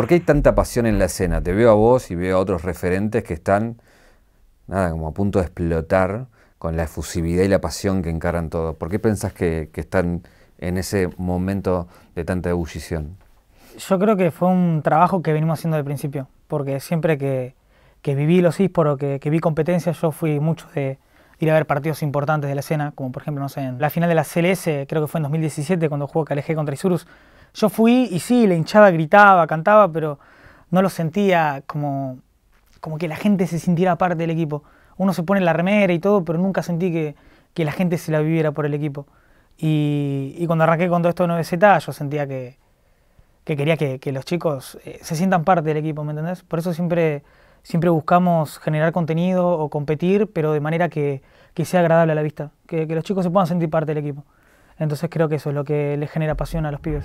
¿Por qué hay tanta pasión en la escena? Te veo a vos y veo a otros referentes que están, nada, como a punto de explotar con la efusividad y la pasión que encaran todo. ¿Por qué pensás que, están en ese momento de tanta ebullición? Yo creo que fue un trabajo que venimos haciendo desde principio, porque siempre que, viví los ISPOR que, vi competencias, yo fui mucho de ir a ver partidos importantes de la escena, como por ejemplo, no sé, en la final de la CLS, creo que fue en 2017, cuando jugó Callejé contra Isurus, yo fui y sí, la hinchada gritaba, cantaba, pero no lo sentía como, como que la gente se sintiera parte del equipo. Uno se pone la remera y todo, pero nunca sentí que, que la gente se la viviera por el equipo. Y, cuando arranqué con todo esto de 9Z, yo sentía que, que quería que, que, los chicos eh, se sientan parte del equipo, ¿me entendés? Por eso siempre, siempre buscamos generar contenido o competir, pero de manera que, que sea agradable a la vista, que, que los chicos se puedan sentir parte del equipo. Entonces creo que eso es lo que le genera pasión a los pibes.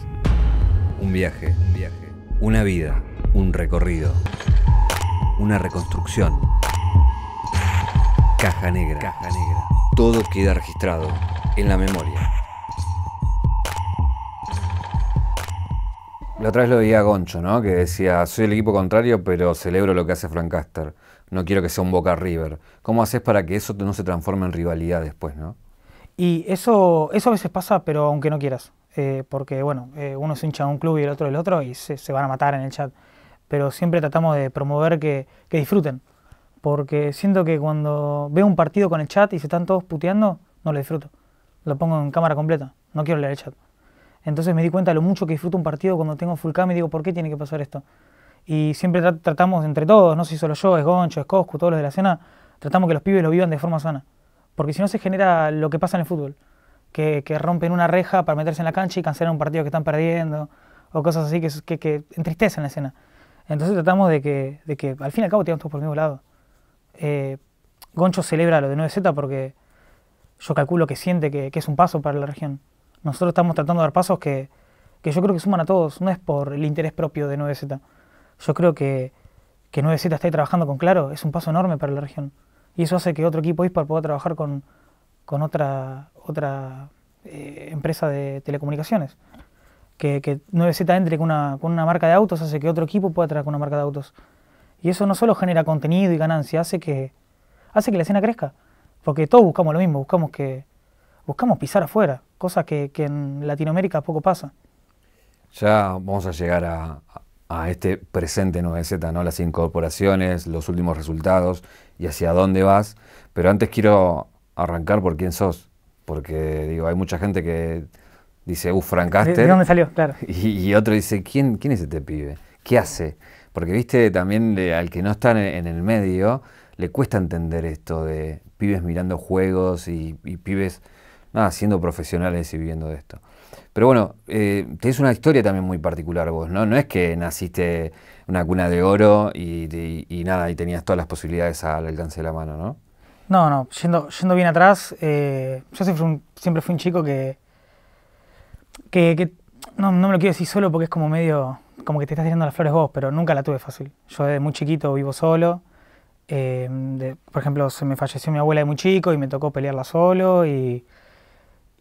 Un viaje, un viaje. Una vida, un recorrido. Una reconstrucción. Caja negra. negra. Todo queda registrado en la memoria. La otra vez lo veía Goncho, ¿no? Que decía, soy el equipo contrario, pero celebro lo que hace Frank Caster. No quiero que sea un Boca River. ¿Cómo haces para que eso no se transforme en rivalidad después, no? Y eso, eso a veces pasa, pero aunque no quieras. Eh, porque, bueno, eh, uno es hincha de un club y el otro del otro y se, van a matar en el chat. Pero siempre tratamos de promover que, disfruten. Porque siento que cuando veo un partido con el chat y se están todos puteando, no lo disfruto. Lo pongo en cámara completa. No quiero leer el chat. Entonces me di cuenta de lo mucho que disfruto un partido cuando tengo full cam y digo, ¿por qué tiene que pasar esto? Y siempre tratamos entre todos, no sé si solo yo, es Goncho, es Coscu, todos los de la escena, tratamos que los pibes lo vivan de forma sana porque si no se genera lo que pasa en el fútbol, que, que, rompen una reja para meterse en la cancha y cancelar un partido que están perdiendo, o cosas así que, que, entristecen la escena. Entonces tratamos de que, de que al fin y al cabo tiramos todos por el mismo lado. Eh, Goncho celebra lo de 9Z porque yo calculo que siente que, es un paso para la región. Nosotros estamos tratando de dar pasos que, que, yo creo que suman a todos, no es por el interés propio de 9Z. Yo creo que, que 9Z está ahí trabajando con Claro, es un paso enorme para la región y eso hace que otro equipo ISPAR pueda trabajar con, otra, otra eh, empresa de telecomunicaciones. Que, 9Z entre con una, marca de autos hace que otro equipo pueda trabajar con una marca de autos. Y eso no solo genera contenido y ganancia, hace que, hace que la escena crezca. Porque todos buscamos lo mismo, buscamos que buscamos pisar afuera, Cosas que, que en Latinoamérica poco pasa. Ya vamos a llegar a, a este presente 9Z, ¿no? las incorporaciones, los últimos resultados y hacia dónde vas. Pero antes quiero arrancar por quién sos, porque digo, hay mucha gente que dice, uff, francaste. ¿De dónde salió? Claro. Y, otro dice, ¿quién, ¿quién es este pibe? ¿Qué hace? Porque viste también al que no está en, el medio, le cuesta entender esto de pibes mirando juegos y, pibes nada, siendo profesionales y viviendo de esto. Pero bueno, eh, tenés una historia también muy particular vos, ¿no? No es que naciste una cuna de oro y, nada, y tenías todas las posibilidades al alcance de la mano, ¿no? No, no, yendo, yendo bien atrás, eh, yo siempre fui, un, chico que, que, no, no, me lo quiero decir solo porque es como medio, como que te estás tirando las flores vos, pero nunca la tuve fácil. Yo desde muy chiquito vivo solo, eh, por ejemplo, se me falleció mi abuela de muy chico y me tocó pelearla solo y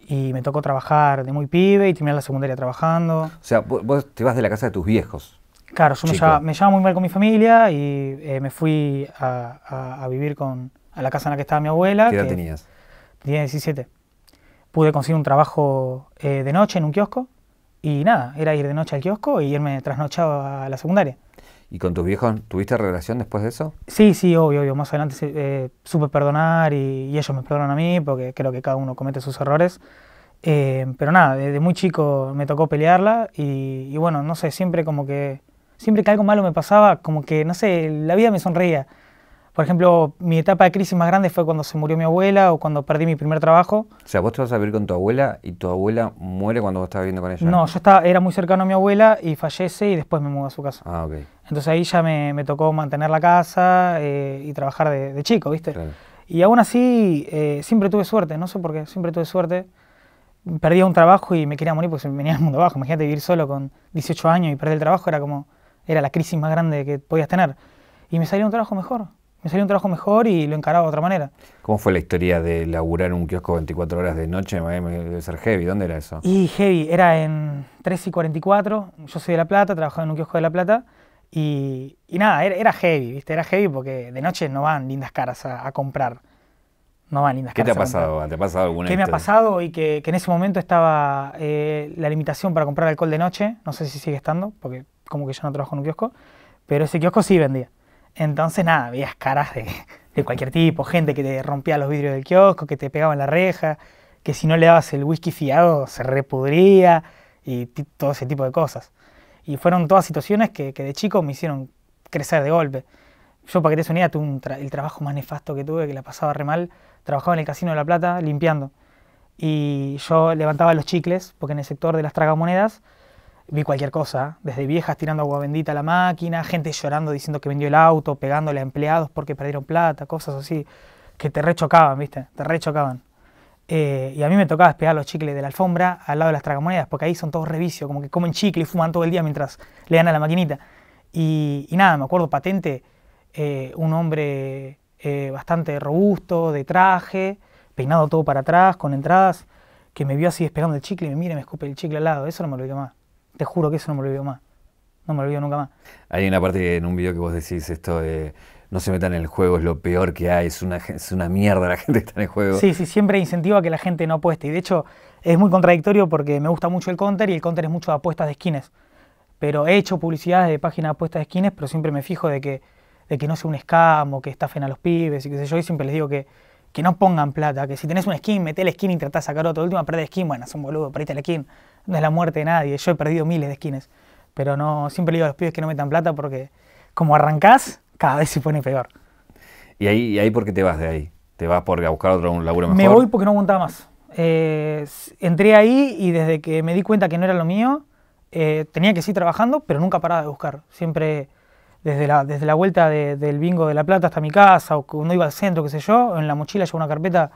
y me tocó trabajar de muy pibe y terminar la secundaria trabajando. O sea, vos te vas de la casa de tus viejos. Claro, yo me llevaba, muy mal con mi familia y eh, me fui a, vivir con, a la casa en la que estaba mi abuela. ¿Qué edad tenías? Tenía 17. Pude conseguir un trabajo eh, de noche en un kiosco y nada, era ir de noche al kiosco y irme trasnochado a la secundaria. ¿Y con tus viejos tuviste relación después de eso? Sí, sí, obvio, obvio. Más adelante eh, supe perdonar y, ellos me perdonaron a mí porque creo que cada uno comete sus errores. Eh, pero nada, desde muy chico me tocó pelearla y, bueno, no sé, siempre como que, siempre que algo malo me pasaba, como que, no sé, la vida me sonreía. Por ejemplo, mi etapa de crisis más grande fue cuando se murió mi abuela o cuando perdí mi primer trabajo. O sea, vos te vas a vivir con tu abuela y tu abuela muere cuando vos estabas viviendo con ella. No, yo estaba, era muy cercano a mi abuela y fallece y después me mudo a su casa. Ah, ok. Entonces ahí ya me, tocó mantener la casa eh, y trabajar de, chico, ¿viste? Y aún así, eh, siempre tuve suerte, no sé por qué, siempre tuve suerte. Perdí un trabajo y me quería morir porque venía el mundo abajo. Imagínate vivir solo con 18 años y perder el trabajo, era como, era la crisis más grande que podías tener. Y me salía un trabajo mejor me salió un trabajo mejor y lo encaraba de otra manera. ¿Cómo fue la historia de laburar un kiosco 24 horas de noche? Debe ser heavy, ¿dónde era eso? Y heavy, era en 3 y 44, yo soy de La Plata, trabajaba en un kiosco de La Plata y, nada, era, heavy, ¿viste? Era heavy porque de noche no van lindas caras a, comprar. No van lindas caras. ¿Qué te ha pasado? ¿Te ha pasado alguna ¿Qué me ha pasado? Y que, en ese momento estaba eh, la limitación para comprar alcohol de noche, no sé si sigue estando, porque como que yo no trabajo en un kiosco, pero ese kiosco sí vendía. Entonces, nada, veías caras de, de cualquier tipo, gente que te rompía los vidrios del kiosco, que te pegaba en la reja, que si no le dabas el whisky fiado se repudría y todo ese tipo de cosas. Y fueron todas situaciones que, de chico me hicieron crecer de golpe. Yo, para que te des tuve el trabajo más nefasto que tuve, que la pasaba re mal. Trabajaba en el Casino de La Plata limpiando. Y yo levantaba los chicles, porque en el sector de las tragamonedas Vi cualquier cosa, desde viejas tirando agua bendita a la máquina, gente llorando diciendo que vendió el auto, pegándole a empleados porque perdieron plata, cosas así, que te rechocaban, ¿viste? Te rechocaban. Eh, y a mí me tocaba despegar los chicles de la alfombra al lado de las tragamonedas, porque ahí son todos revicios, como que comen chicle y fuman todo el día mientras le dan a la maquinita. Y, nada, me acuerdo patente, eh, un hombre eh, bastante robusto, de traje, peinado todo para atrás, con entradas, que me vio así despegando el chicle y me mira me escupe el chicle al lado. Eso no me lo olvidé más. Te juro que eso no me lo olvido más. No me lo olvido nunca más. Hay una parte en un video que vos decís esto de no se metan en el juego, es lo peor que hay, es una, es una mierda la gente que está en el juego. Sí, sí, siempre incentiva a que la gente no apueste. Y de hecho es muy contradictorio porque me gusta mucho el counter y el counter es mucho de apuestas de skins. Pero he hecho publicidades de páginas de apuestas de skins, pero siempre me fijo de que, de que no sea un scam o que estafen a los pibes y qué sé yo. Y siempre les digo que, que no pongan plata, que si tenés un skin, meté el skin y tratás de sacar otro. última, perdés skin, bueno, es un boludo, perdiste el skin no es la muerte de nadie. Yo he perdido miles de skins, pero no siempre digo a los pibes que no metan plata porque como arrancás, cada vez se pone peor. ¿Y ahí, y ahí por qué te vas de ahí? ¿Te vas a buscar otro laburo mejor? Me voy porque no aguantaba más. Eh, entré ahí y desde que me di cuenta que no era lo mío, eh, tenía que seguir trabajando, pero nunca paraba de buscar. Siempre desde la, desde la vuelta del bingo de La Plata hasta mi casa, o cuando iba al centro, qué sé yo, en la mochila llevaba una carpeta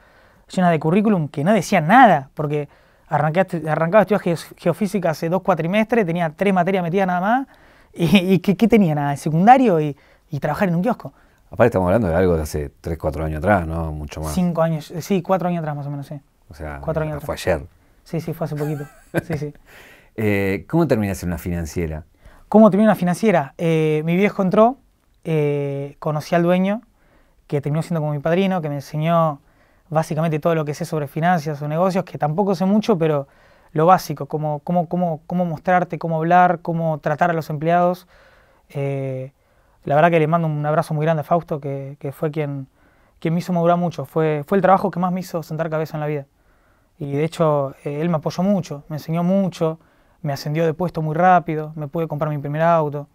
llena de currículum que no decía nada, porque arrancaba estudios estudiar geofísica hace dos cuatrimestres, tenía tres materias metidas nada más. ¿Y, qué, tenía? Nada, secundario y, trabajar en un kiosco. Aparte estamos hablando de algo de hace tres, cuatro años atrás, ¿no? Mucho más. Cinco años, eh, sí, cuatro años atrás más o menos, sí. O sea, cuatro años fue ayer. Sí, sí, fue hace poquito. Sí, sí. Eh, ¿Cómo terminaste en una financiera? ¿Cómo terminé en una financiera? Eh, mi viejo entró, conocí al dueño, que terminó siendo como mi padrino, que me enseñó básicamente todo lo que sé sobre finanzas o negocios, que tampoco sé mucho, pero lo básico, como cómo, cómo, cómo mostrarte, cómo hablar, cómo tratar a los empleados. Eh, la verdad que le mando un abrazo muy grande a Fausto, que, fue quien, quien, me hizo madurar mucho. Fue, fue el trabajo que más me hizo sentar cabeza en la vida. Y de hecho, eh, él me apoyó mucho, me enseñó mucho, me ascendió de puesto muy rápido, me pude comprar mi primer auto.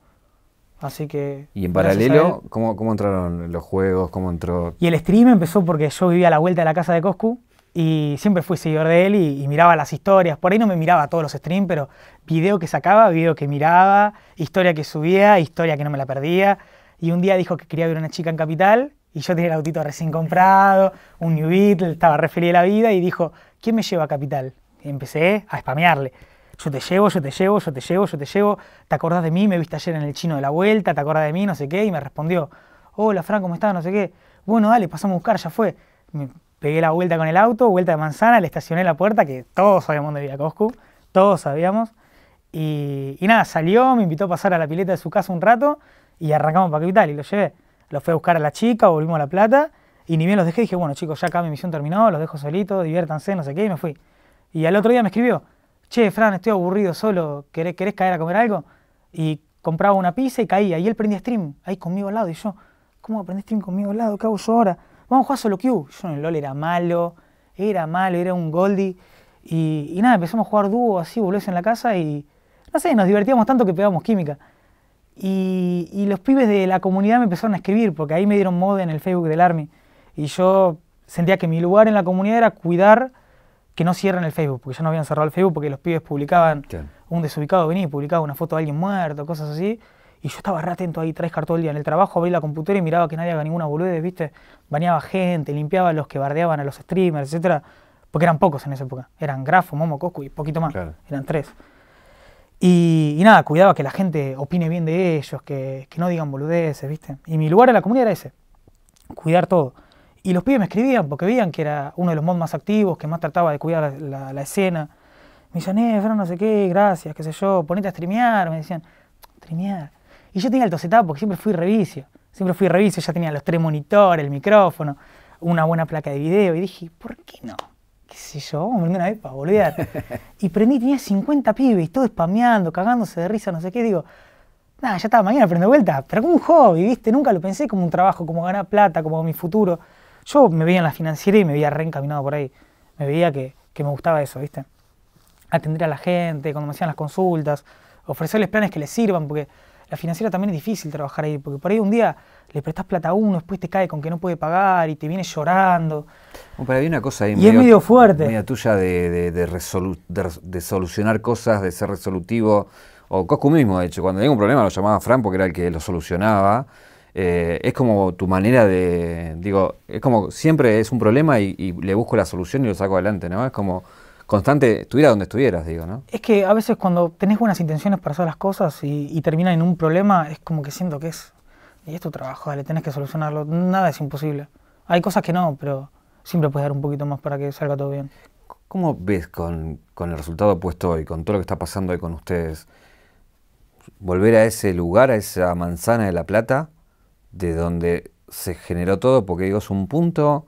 Así que. ¿Y en paralelo, ¿cómo, entraron los juegos? ¿Cómo entró? Y el stream empezó porque yo vivía a la vuelta de la casa de Coscu y siempre fui seguidor de él y, miraba las historias. Por ahí no me miraba todos los streams, pero video que sacaba, video que miraba, historia que subía, historia que no me la perdía. Y un día dijo que quería ver una chica en Capital y yo tenía el autito recién comprado, un New Beetle, estaba re feliz la vida y dijo, ¿quién me lleva a Capital? Y empecé a spamearle yo te llevo, yo te llevo, yo te llevo, yo te llevo, te acordás de mí, me viste ayer en el chino de la vuelta, te acordás de mí, no sé qué, y me respondió, hola Fran, ¿cómo estás? No sé qué, bueno, dale, pasamos a buscar, ya fue. Me pegué la vuelta con el auto, vuelta de manzana, le estacioné la puerta, que todos sabíamos dónde vivía Coscu, todos sabíamos, y, y, nada, salió, me invitó a pasar a la pileta de su casa un rato, y arrancamos para Capital, y lo llevé. Lo fui a buscar a la chica, volvimos a La Plata, y ni bien los dejé, dije, bueno chicos, ya acá mi misión terminó, los dejo solitos, diviértanse, no sé qué, y me fui. Y al otro día me escribió, che, Fran, estoy aburrido solo, ¿querés, caer a comer algo? Y compraba una pizza y caía. Y él prendía stream ahí conmigo al lado. Y yo, ¿cómo aprendí stream conmigo al lado? ¿Qué hago yo ahora? Vamos a jugar solo Q. Yo en el LOL era malo, era malo, era un Goldie. Y, nada, empezamos a jugar dúo así, boludo en la casa y no sé, nos divertíamos tanto que pegábamos química. Y, y, los pibes de la comunidad me empezaron a escribir, porque ahí me dieron mod en el Facebook del Army. Y yo sentía que mi lugar en la comunidad era cuidar que no cierren el Facebook, porque ya no habían cerrado el Facebook porque los pibes publicaban, un desubicado venía y publicaba una foto de alguien muerto, cosas así. Y yo estaba re atento ahí, tres todo el día en el trabajo, abrí la computadora y miraba que nadie haga ninguna boludez, ¿viste? Baneaba gente, limpiaba a los que bardeaban a los streamers, etcétera, porque eran pocos en esa época. Eran Grafo, Momo, Coscu y poquito más. Eran tres. Y, nada, cuidaba que la gente opine bien de ellos, que no digan boludeces, ¿viste? Y mi lugar en la comunidad era ese, cuidar todo. Y los pibes me escribían porque veían que era uno de los mods más activos, que más trataba de cuidar la, escena. Me decían, eh, no sé qué, gracias, qué sé yo, ponete a streamear. Me decían, streamear. Y yo tenía el setup porque siempre fui revicio. Siempre fui revicio, ya tenía los tres monitores, el micrófono, una buena placa de video. Y dije, ¿por qué no? ¿Qué sé yo? Vamos a una vez para volver. y prendí, tenía 50 pibes, todo spameando, cagándose de risa, no sé qué. Digo, nada, ya estaba mañana prendo vuelta. Pero como un hobby, ¿viste? Nunca lo pensé como un trabajo, como ganar plata, como mi futuro. Yo me veía en la financiera y me veía reencaminado por ahí. Me veía que, me gustaba eso, ¿viste? Atender a la gente, cuando me hacían las consultas, ofrecerles planes que les sirvan, porque la financiera también es difícil trabajar ahí, porque por ahí un día le prestas plata a uno, después te cae con que no puede pagar y te viene llorando. pero había una cosa ahí. Y medio, es medio fuerte. tuya de, de, solucionar cosas, de ser resolutivo. O Coscu mismo, de hecho, cuando tenía un problema lo llamaba Fran porque era el que lo solucionaba. Eh, es como tu manera de, digo, es como siempre es un problema y, le busco la solución y lo saco adelante, ¿no? Es como constante, estuviera donde estuvieras, digo, ¿no? Es que a veces cuando tenés buenas intenciones para hacer las cosas y, termina en un problema, es como que siento que es, y es tu trabajo, dale, tenés que solucionarlo, nada es imposible. Hay cosas que no, pero siempre puedes dar un poquito más para que salga todo bien. ¿Cómo ves con, con el resultado puesto hoy, con todo lo que está pasando hoy con ustedes? Volver a ese lugar, a esa manzana de La Plata, de donde se generó todo, porque digo, es un punto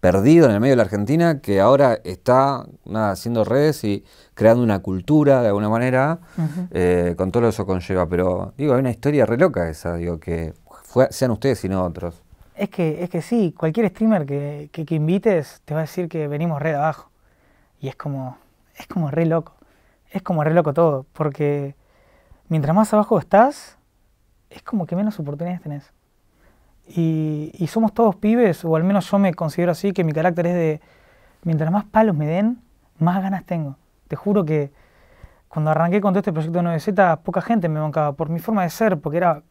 perdido en el medio de la Argentina que ahora está haciendo redes y creando una cultura de alguna manera, eh, con todo lo que eso conlleva. Pero digo, hay una historia re loca esa, digo, que sean ustedes y no otros. Es que, es que sí, cualquier streamer que, invites te va a decir que venimos re abajo. Y es como, es como re loco. Es como re loco todo, porque mientras más abajo estás, es como que menos oportunidades tenés. Y, somos todos pibes, o al menos yo me considero así, que mi carácter es de, mientras más palos me den, más ganas tengo. Te juro que cuando arranqué con todo este proyecto 9Z, poca gente me bancaba por mi forma de ser, porque era,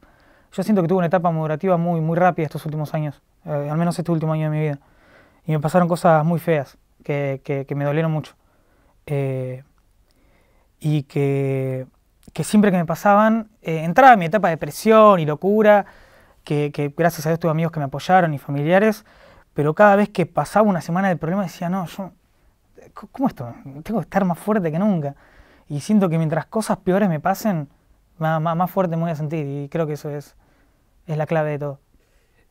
yo siento que tuve una etapa moderativa muy, muy rápida estos últimos años, eh, al menos este último año de mi vida. Y me pasaron cosas muy feas, que, que, me dolieron mucho. Eh, y que, siempre que me pasaban, eh, entraba mi etapa de depresión y locura que, gracias a Dios tuve amigos que me apoyaron y familiares, pero cada vez que pasaba una semana del problema decía, no, yo, ¿cómo esto? Tengo que estar más fuerte que nunca. Y siento que mientras cosas peores me pasen, más, más, fuerte me voy a sentir y creo que eso es, es la clave de todo.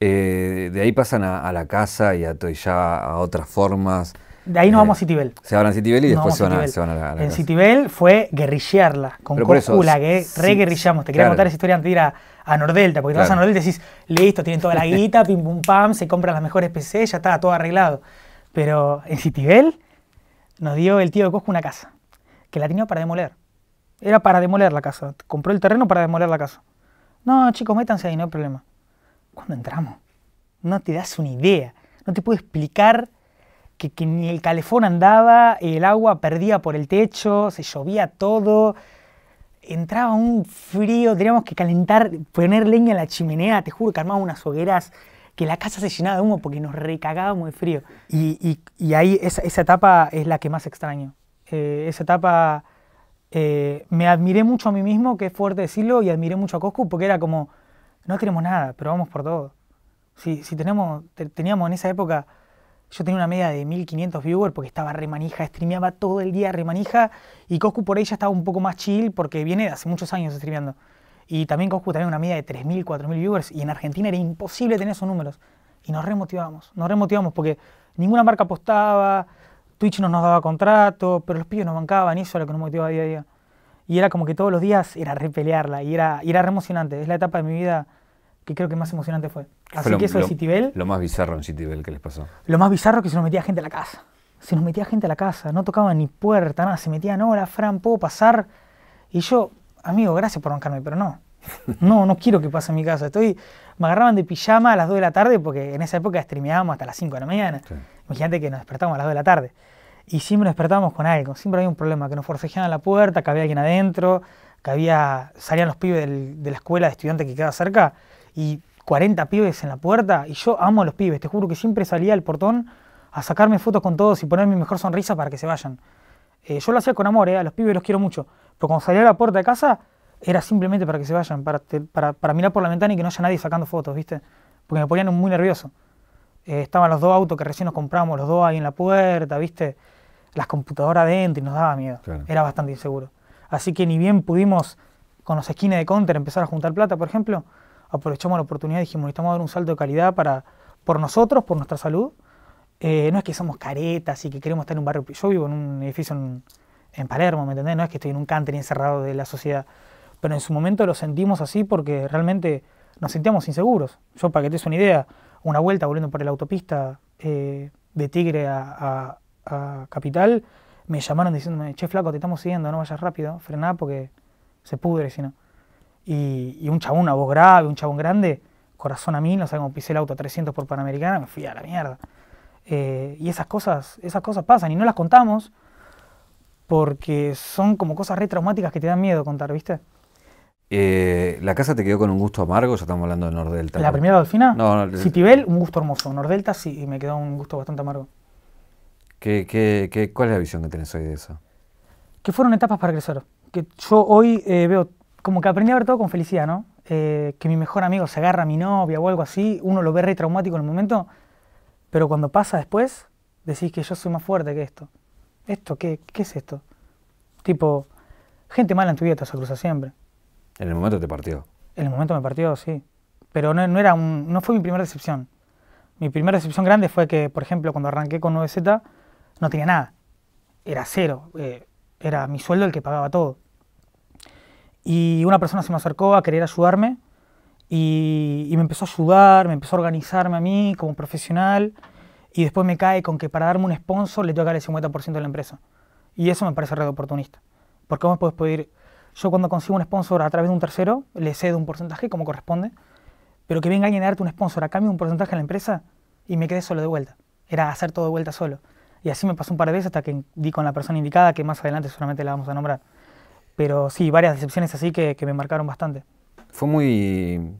Eh, de ahí pasan a, la casa y, a, y ya a otras formas de ahí nos eh, vamos a Citibel. Se van a Citibel y después se van a, se la, En Citibel fue guerrillearla con Córcula, que reguerrillamos. Te quería contar esa historia antes de ir a, a Nordelta, porque te vas a Nordelta y decís, listo, tienen toda la guita, pim pum pam, se compran las mejores PC, ya está todo arreglado. Pero en Citibel nos dio el tío de Cosco una casa, que la tenía para demoler. Era para demoler la casa. Compró el terreno para demoler la casa. No, chicos, métanse ahí, no hay problema. ¿Cuándo entramos, no te das una idea. No te puedo explicar que, ni el calefón andaba, el agua perdía por el techo, se llovía todo, entraba un frío, teníamos que calentar, poner leña en la chimenea, te juro que unas hogueras, que la casa se llenaba de humo porque nos recagaba muy frío. Y, y, ahí esa, etapa es la que más extraño. Eh, esa etapa eh, me admiré mucho a mí mismo, que es fuerte decirlo, y admiré mucho a Coscu porque era como, no tenemos nada, pero vamos por todo. Si, tenemos, teníamos en esa época yo tenía una media de 1500 viewers porque estaba remanija, streameaba todo el día remanija. Y Coscu por ella estaba un poco más chill porque viene de hace muchos años streameando. Y también Coscu tenía una media de 3000, 4000 viewers. Y en Argentina era imposible tener esos números. Y nos remotivamos, nos remotivamos porque ninguna marca apostaba, Twitch no nos daba contrato, pero los pibes nos bancaban y eso era lo que nos motivaba día a día. Y era como que todos los días era repelearla y era, y era re emocionante. Es la etapa de mi vida que creo que más emocionante fue. Así lo, que eso de Lo más bizarro en Citibel que les pasó. Lo más bizarro que se nos metía gente a la casa. Se nos metía gente a la casa, no tocaba ni puerta, nada, se metían, hola, Fran, ¿puedo pasar? Y yo, amigo, gracias por bancarme, pero no. No, no quiero que pase en mi casa. Estoy, me agarraban de pijama a las 2 de la tarde porque en esa época estremeábamos hasta las 5 de la mañana. Imagínate que nos despertábamos a las 2 de la tarde. Y siempre nos despertábamos con algo, siempre había un problema, que nos forcejeaban la puerta, que había alguien adentro, que había, salían los pibes de la escuela de estudiantes que quedaba cerca y 40 pibes en la puerta y yo amo a los pibes, te juro que siempre salía al portón a sacarme fotos con todos y poner mi mejor sonrisa para que se vayan. Eh, yo lo hacía con amor, eh, a los pibes los quiero mucho, pero cuando salía a la puerta de casa era simplemente para que se vayan, para, para, mirar por la ventana y que no haya nadie sacando fotos, ¿viste? Porque me ponían muy nervioso. Eh, estaban los dos autos que recién nos compramos, los dos ahí en la puerta, ¿viste? Las computadoras adentro y nos daba miedo. Era bastante inseguro. Así que ni bien pudimos, con los esquines de counter, empezar a juntar plata, por ejemplo, aprovechamos la oportunidad y dijimos, necesitamos dar un salto de calidad para, por nosotros, por nuestra salud. Eh, no es que somos caretas y que queremos estar en un barrio. Yo vivo en un edificio en, Palermo, ¿me entendés? No es que estoy en un country encerrado de la sociedad. Pero en su momento lo sentimos así porque realmente nos sentíamos inseguros. Yo, para que te des una idea, una vuelta volviendo por la autopista eh, de Tigre a, a, a, Capital, me llamaron diciéndome, che, flaco, te estamos siguiendo, no vayas rápido, frená porque se pudre si no y, un chabón, una voz grave, un chabón grande, corazón a mí, no sé cómo pisé el auto 300 por Panamericana, me fui a la mierda. Eh, y esas cosas, esas cosas pasan y no las contamos porque son como cosas re traumáticas que te dan miedo contar, ¿viste? Eh, la casa te quedó con un gusto amargo, ya estamos hablando de Nordelta. ¿La primera Dolfina? No, no Citibel, un gusto hermoso. Nordelta sí, me quedó un gusto bastante amargo. ¿Qué, qué, cuál es la visión que tenés hoy de eso? Que fueron etapas para crecer. Que yo hoy eh, veo como que aprendí a ver todo con felicidad, ¿no? Eh, que mi mejor amigo se agarra a mi novia o algo así, uno lo ve re traumático en el momento, pero cuando pasa después, decís que yo soy más fuerte que esto. ¿Esto qué, qué es esto? Tipo, gente mala en tu vida te se cruza siempre. En el momento te partió. En el momento me partió, sí. Pero no, era un, no fue mi primera decepción. Mi primera decepción grande fue que, por ejemplo, cuando arranqué con 9Z, no tenía nada. Era cero. Eh, era mi sueldo el que pagaba todo. Y una persona se me acercó a querer ayudarme y, me empezó a ayudar, me empezó a organizarme a mí como profesional y después me cae con que para darme un sponsor le toca que dar el 50% de la empresa. Y eso me parece red oportunista. Porque vos puedes pedir, yo cuando consigo un sponsor a través de un tercero, le cedo un porcentaje como corresponde, pero que venga alguien a darte un sponsor a cambio de un porcentaje en la empresa y me quedé solo de vuelta. Era hacer todo de vuelta solo. Y así me pasó un par de veces hasta que di con la persona indicada, que más adelante solamente la vamos a nombrar. Pero sí, varias decepciones así que, me marcaron bastante. Fue muy,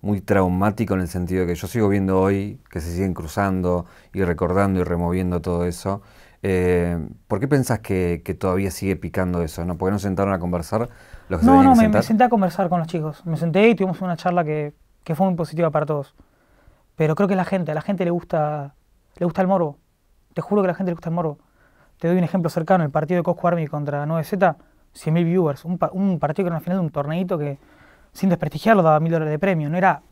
muy traumático en el sentido de que yo sigo viendo hoy que se siguen cruzando y recordando y removiendo todo eso. Eh, ¿Por qué pensás que, todavía sigue picando eso? ¿no? ¿Por qué no sentaron a conversar los que No, no, me, senté a conversar con los chicos. Me senté y tuvimos una charla que, fue muy positiva para todos. Pero creo que la gente, a la gente le gusta, le gusta el moro Te juro que a la gente le gusta el moro Te doy un ejemplo cercano, el partido de Cosco Army contra 9Z. 100.000 viewers, un, partido que era una final de un torneito que sin desprestigiarlo daba mil dólares de premio, no era,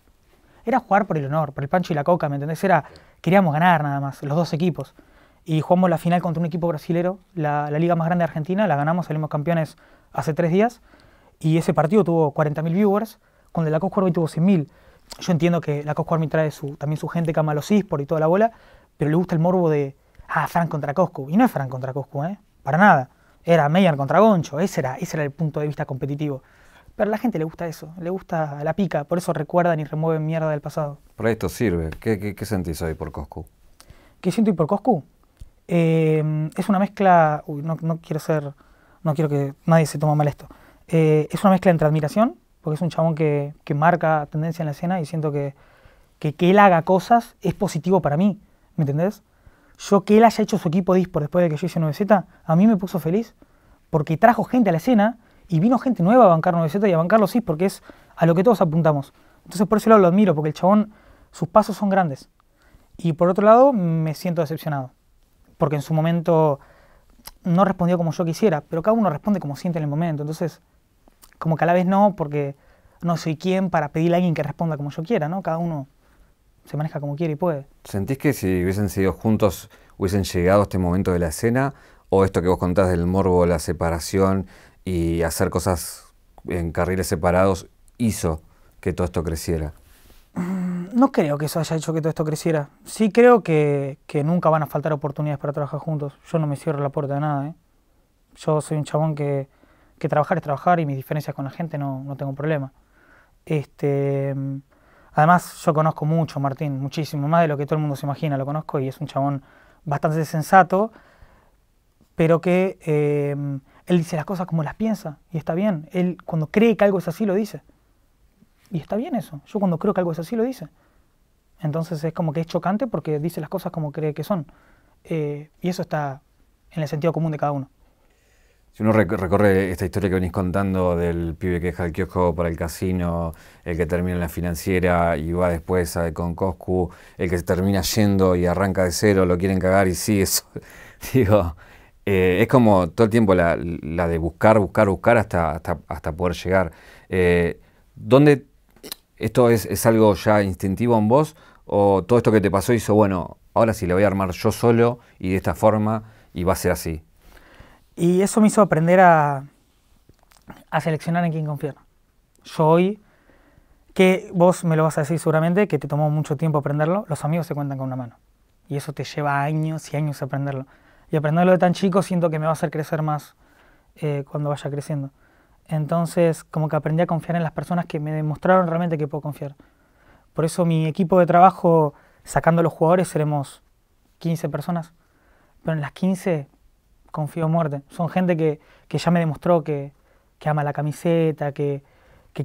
era jugar por el honor, por el pancho y la coca, ¿me entendés? Era, queríamos ganar nada más, los dos equipos. Y jugamos la final contra un equipo brasilero, la, liga más grande de Argentina, la ganamos, salimos campeones hace tres días, y ese partido tuvo 40.000 viewers, cuando la Army tuvo 100.000. Yo entiendo que la Army trae su, también su gente que ama los eSports y toda la bola, pero le gusta el morbo de, ah, Frank contra Coscu. Y no es Frank contra Coscu, ¿eh? Para nada. Era Meyer contra Goncho, ese era, ese era el punto de vista competitivo. Pero a la gente le gusta eso, le gusta la pica, por eso recuerdan y remueven mierda del pasado. Para esto sirve. ¿Qué, sentís hoy por Coscu? ¿Qué siento hoy por Coscu? Eh, es una mezcla, no, quiero ser, no quiero que nadie se tome mal esto. Eh, es una mezcla entre admiración, porque es un chabón que, marca tendencia en la escena y siento que, que, que él haga cosas es positivo para mí, ¿me entendés? yo que él haya hecho su equipo de después de que yo hice 9Z, a mí me puso feliz porque trajo gente a la escena y vino gente nueva a bancar 9Z y a bancar los porque es a lo que todos apuntamos. Entonces por eso lo admiro, porque el chabón, sus pasos son grandes. Y por otro lado, me siento decepcionado, porque en su momento no respondió como yo quisiera, pero cada uno responde como siente en el momento. Entonces, como que a la vez no, porque no soy quien para pedirle a alguien que responda como yo quiera, ¿no? Cada uno se maneja como quiere y puede. ¿Sentís que si hubiesen sido juntos hubiesen llegado a este momento de la escena? ¿O esto que vos contás del morbo, la separación y hacer cosas en carriles separados hizo que todo esto creciera? Mm, no creo que eso haya hecho que todo esto creciera. Sí creo que, nunca van a faltar oportunidades para trabajar juntos. Yo no me cierro la puerta de nada. ¿eh? Yo soy un chabón que, que trabajar es trabajar y mis diferencias con la gente no, no tengo problema. Este, mm, Además, yo conozco mucho a Martín, muchísimo, más de lo que todo el mundo se imagina, lo conozco y es un chabón bastante sensato, pero que eh, él dice las cosas como las piensa y está bien. Él cuando cree que algo es así lo dice. Y está bien eso. Yo cuando creo que algo es así lo dice. Entonces es como que es chocante porque dice las cosas como cree que son. Eh, y eso está en el sentido común de cada uno. Si uno recorre esta historia que venís contando del pibe que deja el kiosco para el casino, el que termina en la financiera y va después con Coscu, el que se termina yendo y arranca de cero, lo quieren cagar y sigue eso. Digo, eh, es como todo el tiempo la, de buscar, buscar, buscar hasta, hasta, poder llegar. Eh, ¿Dónde esto es, es algo ya instintivo en vos o todo esto que te pasó hizo, bueno, ahora sí le voy a armar yo solo y de esta forma y va a ser así? Y eso me hizo aprender a, a seleccionar en quién confiar. Yo hoy, que vos me lo vas a decir seguramente, que te tomó mucho tiempo aprenderlo, los amigos se cuentan con una mano. Y eso te lleva años y años aprenderlo. Y aprenderlo de tan chico siento que me va a hacer crecer más eh, cuando vaya creciendo. Entonces, como que aprendí a confiar en las personas que me demostraron realmente que puedo confiar. Por eso mi equipo de trabajo, sacando los jugadores, seremos 15 personas. Pero en las 15 confío muerte. Son gente que, ya me demostró que, ama la camiseta, que,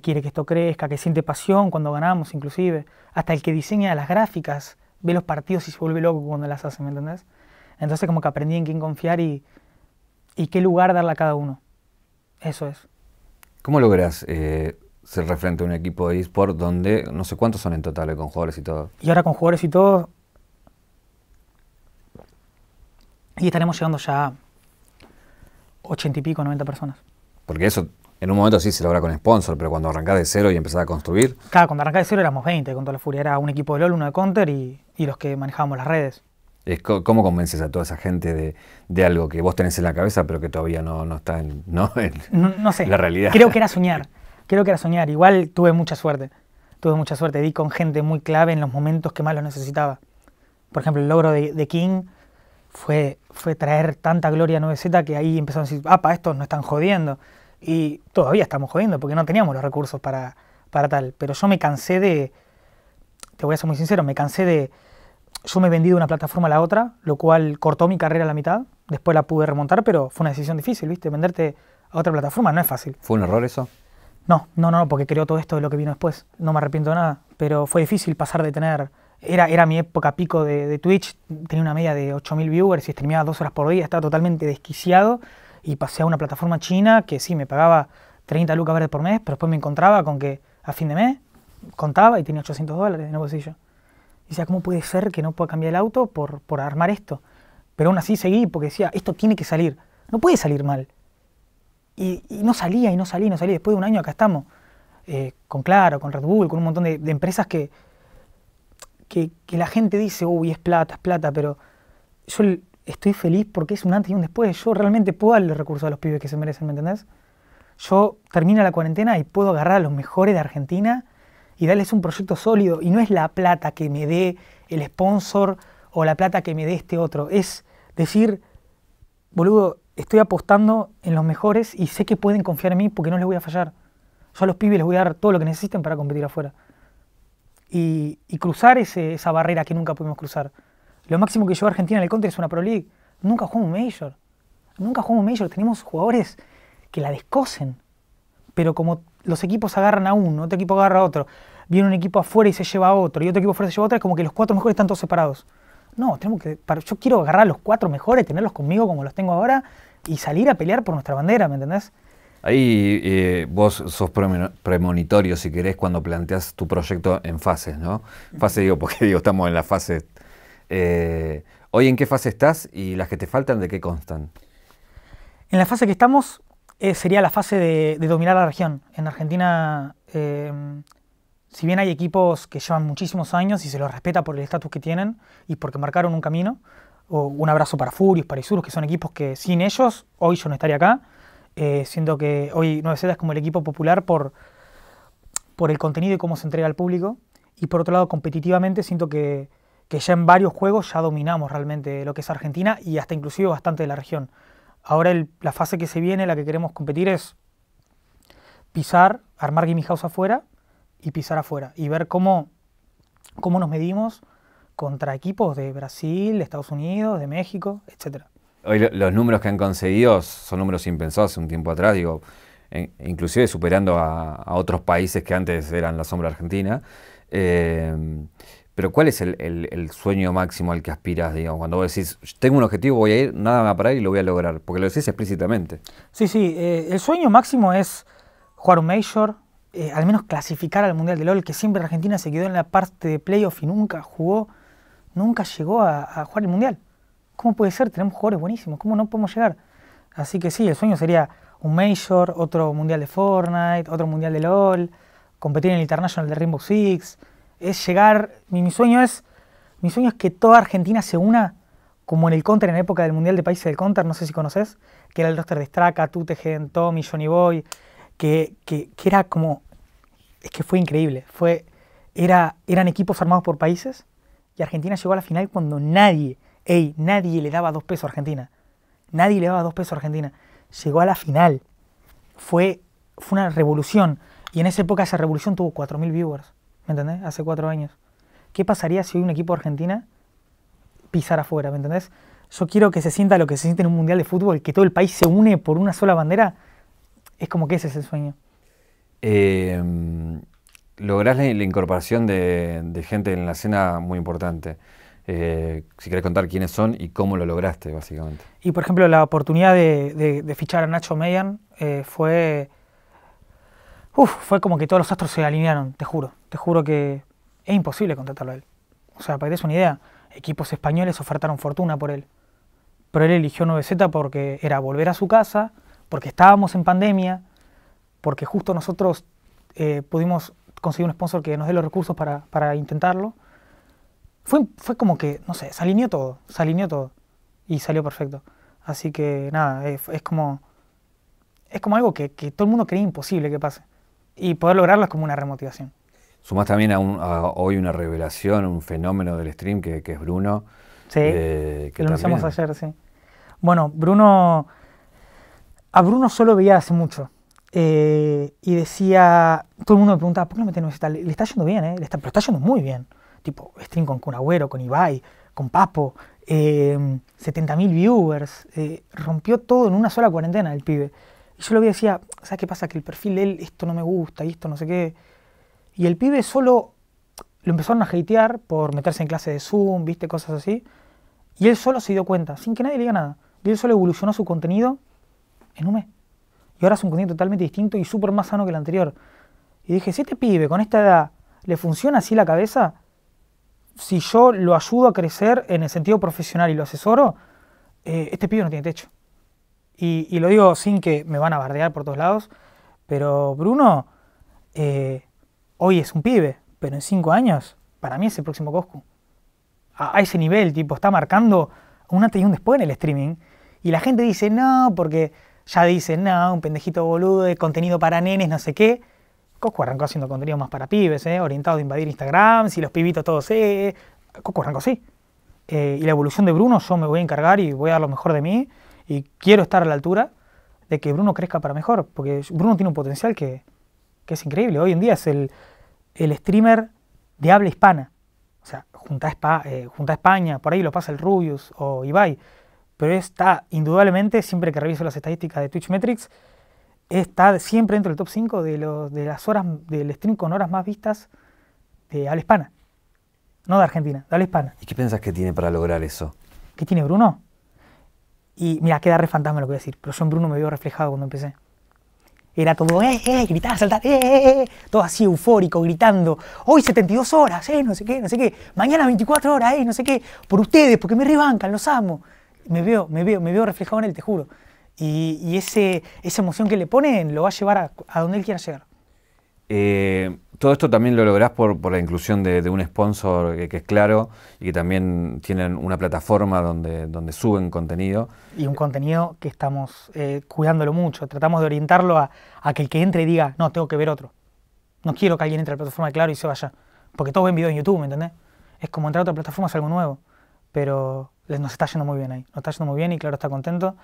quiere que esto crezca, que siente pasión cuando ganamos, inclusive. Hasta el que diseña las gráficas, ve los partidos y se vuelve loco cuando las hace, ¿me entendés? Entonces como que aprendí en quién confiar y, qué lugar darle a cada uno. Eso es. ¿Cómo logras eh, ser referente a un equipo de eSport donde no sé cuántos son en total con jugadores y todo? Y ahora con jugadores y todo. Y estaremos llegando ya 80 y pico, 90 personas. Porque eso en un momento sí se logra con sponsor, pero cuando arrancás de cero y empezás a construir. Claro, cuando arrancás de cero éramos 20, con toda la furia. Era un equipo de LOL, uno de Counter y, los que manejábamos las redes. ¿Cómo convences a toda esa gente de, algo que vos tenés en la cabeza, pero que todavía no, no está en, ¿no? no, sé. la realidad? Creo que era soñar. Creo que era soñar. Igual tuve mucha suerte. Tuve mucha suerte. Di con gente muy clave en los momentos que más lo necesitaba. Por ejemplo, el logro de King fue, fue traer tanta gloria a 9Z que ahí empezaron a decir, apa, estos no están jodiendo. Y todavía estamos jodiendo porque no teníamos los recursos para, para tal. Pero yo me cansé de, te voy a ser muy sincero, me cansé de, yo me vendí de una plataforma a la otra, lo cual cortó mi carrera a la mitad. Después la pude remontar, pero fue una decisión difícil, ¿viste? Venderte a otra plataforma no es fácil. ¿Fue un error eso? No, no, no, porque creo todo esto de lo que vino después. No me arrepiento de nada, pero fue difícil pasar de tener era, mi época pico de, Twitch, tenía una media de 8.000 viewers y streameaba dos horas por día, estaba totalmente desquiciado y pasé a una plataforma china que sí, me pagaba 30 lucas verdes por mes, pero después me encontraba con que a fin de mes contaba y tenía 800 dólares en el bolsillo. Y decía, ¿cómo puede ser que no pueda cambiar el auto por, por armar esto? Pero aún así seguí porque decía, esto tiene que salir, no puede salir mal. Y, no salía, y no salía, y no salía. Después de un año acá estamos, eh, con Claro, con Red Bull, con un montón de empresas que, que, la gente dice, uy, es plata, es plata, pero yo estoy feliz porque es un antes y un después. Yo realmente puedo darle recursos a los pibes que se merecen, ¿me entendés? Yo termino la cuarentena y puedo agarrar a los mejores de Argentina y darles un proyecto sólido. Y no es la plata que me dé el sponsor o la plata que me dé este otro. Es decir, boludo, estoy apostando en los mejores y sé que pueden confiar en mí porque no les voy a fallar. Yo a los pibes les voy a dar todo lo que necesiten para competir afuera y, cruzar ese, esa barrera que nunca pudimos cruzar. Lo máximo que lleva Argentina en el contra es una Pro League. Nunca jugó un Major. Nunca jugó un Major. Tenemos jugadores que la descosen. Pero como los equipos agarran a uno, otro equipo agarra a otro, viene un equipo afuera y se lleva a otro, y otro equipo afuera se lleva a otro, es como que los cuatro mejores están todos separados. No, tenemos que, yo quiero agarrar a los cuatro mejores, tenerlos conmigo como los tengo ahora y salir a pelear por nuestra bandera, ¿me entendés? Ahí eh, vos sos premonitorio, si querés, cuando planteas tu proyecto en fases, ¿no? Fase, digo, porque digo, estamos en la fase. Eh, hoy, ¿en qué fase estás y las que te faltan, de qué constan? En la fase que estamos eh, sería la fase de, dominar la región. En Argentina, si bien hay equipos que llevan muchísimos años y se los respeta por el estatus que tienen y porque marcaron un camino, o un abrazo para Furios, para Isurus, que son equipos que sin ellos hoy yo no estaría acá eh, siento que hoy 9Z es como el equipo popular por, por el contenido y cómo se entrega al público. Y por otro lado, competitivamente siento que, ya en varios juegos ya dominamos realmente lo que es Argentina y hasta inclusive bastante de la región. Ahora la fase que se viene, la que queremos competir es pisar, armar Gimme House afuera y pisar afuera y ver cómo, cómo nos medimos contra equipos de Brasil, de Estados Unidos, de México, etcétera los números que han conseguido son números impensados hace un tiempo atrás, digo, inclusive superando a, otros países que antes eran la sombra argentina. Eh, pero ¿cuál es el, sueño máximo al que aspiras, Cuando vos decís, tengo un objetivo, voy a ir, nada me va a parar y lo voy a lograr, porque lo decís explícitamente. Sí, sí, eh, el sueño máximo es jugar un Major, eh, al menos clasificar al Mundial de LOL, que siempre Argentina se quedó en la parte de playoff y nunca jugó, nunca llegó a jugar el Mundial. ¿Cómo puede ser? Tenemos jugadores buenísimos, ¿cómo no podemos llegar? Así que sí, el sueño sería un Major, otro Mundial de Fortnite, otro Mundial de LOL, competir en el International de Rainbow Six. Es llegar, mi, sueño es mi sueño es que toda Argentina se una como en el Counter en la época del Mundial de Países del Counter, no sé si conoces, que era el roster de Straka, Tutegen, Tommy, Johnny Boy, que, era como... Es que fue increíble. Fue, era, eran equipos armados por países y Argentina llegó a la final cuando nadie, Ey, nadie le daba dos pesos a Argentina. Nadie le daba dos pesos a Argentina. Llegó a la final. Fue, una revolución. Y en esa época esa revolución tuvo 4.000 viewers. ¿Me entendés? Hace cuatro años. ¿Qué pasaría si hoy un equipo de Argentina pisara afuera? ¿Me entendés? Yo quiero que se sienta lo que se siente en un mundial de fútbol, que todo el país se une por una sola bandera. Es como que ese es el sueño. Eh, lográs la, incorporación de gente en la escena muy importante. Eh, si querés contar quiénes son y cómo lo lograste, básicamente. Y por ejemplo, la oportunidad de, fichar a Nacho Meyan eh, fue. Uf, fue como que todos los astros se alinearon, te juro. Te juro que es imposible contratarlo a él. O sea, para que te des una idea, equipos españoles ofertaron fortuna por él. Pero él eligió 9Z porque era volver a su casa, porque estábamos en pandemia, porque justo nosotros eh, pudimos conseguir un sponsor que nos dé los recursos para, para intentarlo fue, fue como que, no sé, se alineó todo, se alineó todo y salió perfecto. Así que nada, eh, es, como es como algo que, que, todo el mundo creía imposible que pase. Y poder lograrlo es como una remotivación. sumas también a, hoy una revelación, un fenómeno del stream que, que es Bruno. Sí, eh, que lo anunciamos ayer, sí. Bueno, Bruno. A Bruno solo veía hace mucho. Eh, y decía. Todo el mundo me preguntaba, ¿por qué no me está Le está yendo bien, ¿eh? Le está, pero está yendo muy bien tipo stream con Kun con Ibai, con Papo, 70.000 eh, viewers, eh, rompió todo en una sola cuarentena el pibe. Y yo lo vi y decía, ¿sabes qué pasa? Que el perfil de él, esto no me gusta y esto no sé qué. Y el pibe solo lo empezaron a hatear por meterse en clase de Zoom, viste, cosas así. Y él solo se dio cuenta, sin que nadie le diga nada. Y él solo evolucionó su contenido en un mes. Y ahora es un contenido totalmente distinto y súper más sano que el anterior. Y dije, si este pibe con esta edad le funciona así la cabeza, si yo lo ayudo a crecer en el sentido profesional y lo asesoro, eh, este pibe no tiene techo. Y, lo digo sin que me van a bardear por todos lados, pero Bruno eh, hoy es un pibe, pero en cinco años, para mí es el próximo Coscu. A, ese nivel, tipo, está marcando un antes y un después en el streaming. Y la gente dice, no, porque ya dicen, no, un pendejito boludo, de contenido para nenes, no sé qué. Coco arrancó haciendo contenido más para pibes, ¿eh? orientado a invadir Instagram, si los pibitos todos, eh. eh, eh. Coco arrancó así. Eh, y la evolución de Bruno, yo me voy a encargar y voy a dar lo mejor de mí y quiero estar a la altura de que Bruno crezca para mejor, porque Bruno tiene un potencial que, es increíble. Hoy en día es el, streamer de habla hispana. O sea, junta a, junta a España, por ahí lo pasa el Rubius o Ibai. Pero está, indudablemente, siempre que reviso las estadísticas de Twitch Metrics, está siempre dentro del top 5 de, las horas del stream con horas más vistas de habla hispana. No de Argentina, de habla hispana. ¿Y qué piensas que tiene para lograr eso? ¿Qué tiene Bruno? Y mira, queda re fantasma lo que voy a decir, pero yo en Bruno me veo reflejado cuando empecé. Era todo, eh, eh, eh" gritar, saltar, eh, eh, eh, todo así eufórico, gritando, hoy 72 horas, eh, no sé qué, no sé qué, mañana 24 horas, eh, no sé qué, por ustedes, porque me rebancan, los amo. Me veo, me veo, me veo reflejado en él, te juro. Y, ese, esa emoción que le ponen lo va a llevar a, a donde él quiera llegar. Eh, todo esto también lo lográs por, por la inclusión de, de un sponsor que, es claro y que también tienen una plataforma donde, donde suben contenido. Y un contenido que estamos eh, cuidándolo mucho. Tratamos de orientarlo a, a, que el que entre diga, no, tengo que ver otro. No quiero que alguien entre a la plataforma de Claro y se vaya. Porque todos ven videos en YouTube, ¿me entendés? Es como entrar a otra plataforma, es algo nuevo. Pero nos está yendo muy bien ahí. Nos está yendo muy bien y Claro está contento.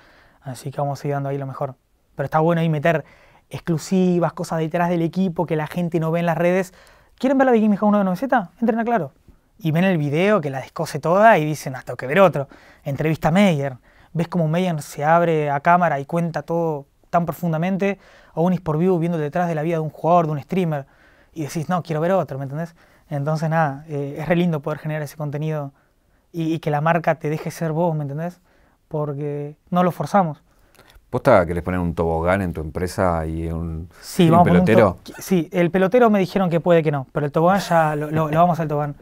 Así que vamos a ir dando ahí lo mejor. Pero está bueno ahí meter exclusivas, cosas detrás del equipo que la gente no ve en las redes. ¿Quieren ver la de Gimme de z Entren a Claro. Y ven el video que la descoce toda y dicen, hasta ah, que ver otro. Entrevista a Meyer. Ves como Meyer se abre a cámara y cuenta todo tan profundamente. O un por View viendo detrás de la vida de un jugador, de un streamer. Y decís, no, quiero ver otro, ¿me entendés? Entonces, nada, eh, es re lindo poder generar ese contenido y, y que la marca te deje ser vos, ¿me entendés? porque no lo forzamos. que les ponen un tobogán en tu empresa y un, pelotero? sí, el pelotero me dijeron que puede que no, pero el tobogán ya lo, vamos al tobogán.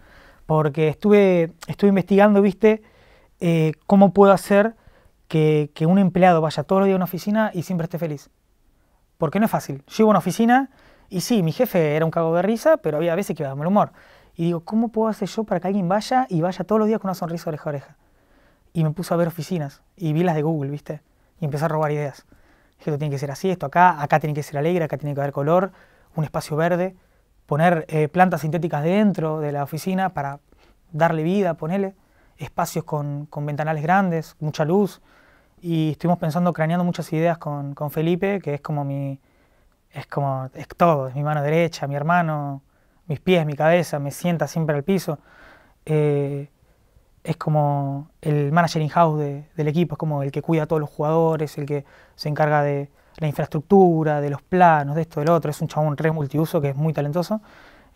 Porque estuve, estuve investigando, viste, eh, cómo puedo hacer que, que, un empleado vaya todos los días a una oficina y siempre esté feliz. Porque no es fácil. Yo iba a una oficina y sí, mi jefe era un cago de risa, pero había veces que iba a mal humor. Y digo, ¿cómo puedo hacer yo para que alguien vaya y vaya todos los días con una sonrisa oreja a oreja? y me puse a ver oficinas y vi las de Google, ¿viste? Y empecé a robar ideas. Dije, esto tiene que ser así, esto acá, acá tiene que ser alegre, acá tiene que haber color, un espacio verde, poner eh, plantas sintéticas dentro de la oficina para darle vida, ponerle espacios con, ventanales grandes, mucha luz. Y estuvimos pensando, craneando muchas ideas con, Felipe, que es como mi, es como, es todo, es mi mano derecha, mi hermano, mis pies, mi cabeza, me sienta siempre al piso. Eh, es como el manager in-house del equipo, es como el que cuida a todos los jugadores, el que se encarga de la infraestructura, de los planos, de esto, del otro. Es un chabón re multiuso que es muy talentoso.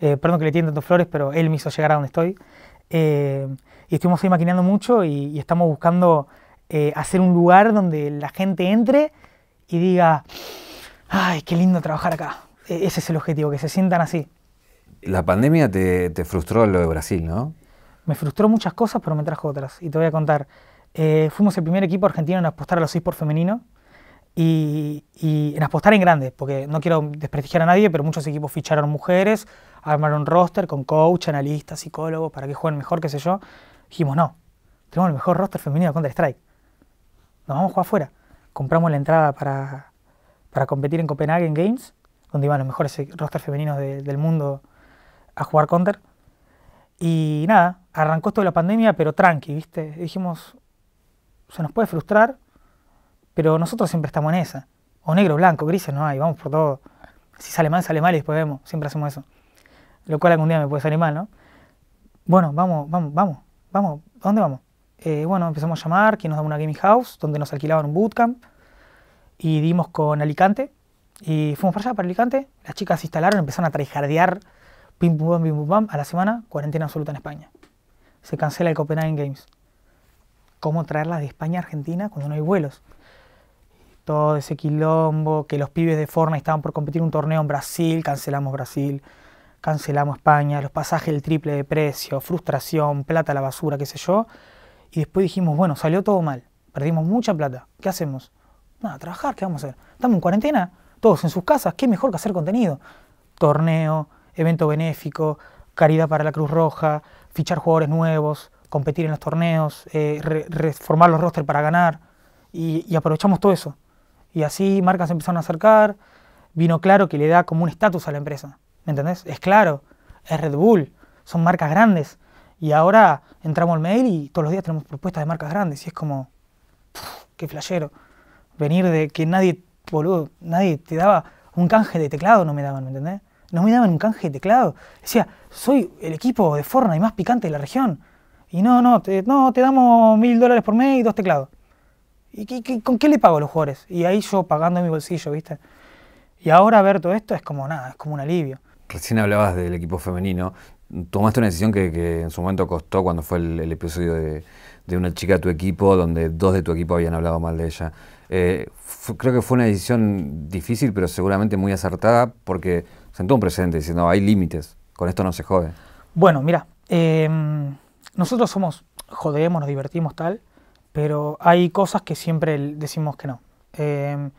Eh, perdón que le tienda tantos flores, pero él me hizo llegar a donde estoy. Eh, y estuvimos ahí maquinando mucho y, estamos buscando eh, hacer un lugar donde la gente entre y diga, ay, qué lindo trabajar acá. E, ese es el objetivo, que se sientan así. La pandemia te, te frustró lo de Brasil, ¿no? me frustró muchas cosas, pero me trajo otras. Y te voy a contar. Eh, fuimos el primer equipo argentino en apostar a los 6 por femenino y, en apostar en grande, porque no quiero desprestigiar a nadie, pero muchos equipos ficharon mujeres, armaron roster con coach, analistas, psicólogos, para que jueguen mejor, qué sé yo. Dijimos, no, tenemos el mejor roster femenino Counter Strike. Nos vamos a jugar afuera. Compramos la entrada para, competir en Copenhagen Games, donde iban los mejores rosters femeninos del mundo a jugar Counter. Y nada, arrancó esto de la pandemia, pero tranqui, ¿viste? dijimos, se nos puede frustrar, pero nosotros siempre estamos en esa. O negro, blanco, grises no hay, vamos por todo. Si sale mal, sale mal y después vemos, siempre hacemos eso. Lo cual algún día me puede salir mal, ¿no? Bueno, vamos, vamos, vamos, vamos, dónde vamos? Eh, bueno, empezamos a llamar, que nos da una gaming house, donde nos alquilaban un bootcamp, y dimos con Alicante, y fuimos para allá, para Alicante, las chicas se instalaron, empezaron a traijardear, pim pum pim pum pam, a la semana cuarentena absoluta en España. Se cancela el Copenhagen Games. ¿Cómo traerlas de España a Argentina cuando no hay vuelos? Todo ese quilombo, que los pibes de Fortnite estaban por competir un torneo en Brasil, cancelamos Brasil, cancelamos España, los pasajes el triple de precio, frustración, plata a la basura, qué sé yo. Y después dijimos, bueno, salió todo mal, perdimos mucha plata, ¿qué hacemos? Nada, trabajar, ¿qué vamos a hacer? Estamos en cuarentena, todos en sus casas, qué mejor que hacer contenido. Torneo, evento benéfico, caridad para la Cruz Roja, fichar jugadores nuevos, competir en los torneos, eh, reformar los roster para ganar. Y, aprovechamos todo eso. Y así marcas empezaron a acercar. Vino claro que le da como un estatus a la empresa. ¿Me entendés? Es claro. Es Red Bull. Son marcas grandes. Y ahora entramos al mail y todos los días tenemos propuestas de marcas grandes. Y es como, qué flashero. Venir de que nadie, boludo, nadie te daba un canje de teclado, no me daban, ¿me entendés? no me daban un canje de teclado. Decía, soy el equipo de Fortnite más picante de la región. Y no, no, te, no, te damos mil dólares por mes y dos teclados. ¿Y con qué le pago a los jugadores? Y ahí yo pagando en mi bolsillo, ¿viste? Y ahora ver todo esto es como nada, es como un alivio. Recién hablabas del equipo femenino. Tomaste una decisión que, en su momento costó cuando fue el, episodio de, una chica de tu equipo, donde dos de tu equipo habían hablado mal de ella. Eh, creo que fue una decisión difícil, pero seguramente muy acertada, porque sentó un presente diciendo, hay límites, con esto no se jode. Bueno, mira, em, nosotros somos, jodemos, nos divertimos tal, pero hay cosas que siempre decimos que no. Em,